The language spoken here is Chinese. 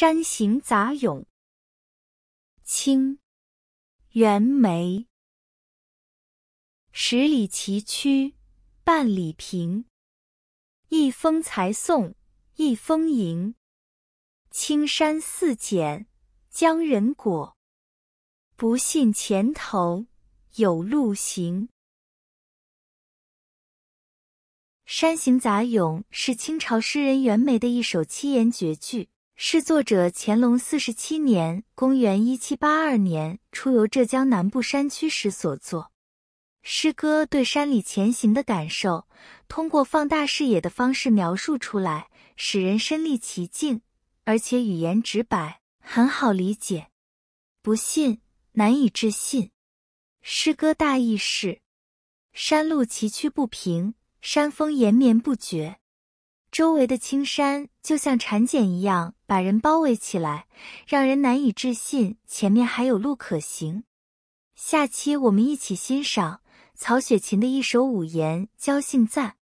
《山行杂咏》清袁枚十里崎岖半里平，一峰才送一峰迎。青山似剪将人裹，不信前头有路行。《山行杂咏》是清朝诗人袁枚的一首七言绝句。是作者乾隆四十七年（公元1782年）出游浙江南部山区时所作。诗歌对山里前行的感受，通过放大视野的方式描述出来，使人身历其境，而且语言直白，很好理解。不信，难以置信。诗歌大意是：山路崎岖不平，山峰延绵不绝。周围的青山就像产茧一样把人包围起来，让人难以置信前面还有路可行。下期我们一起欣赏曹雪芹的一首五言交幸赞。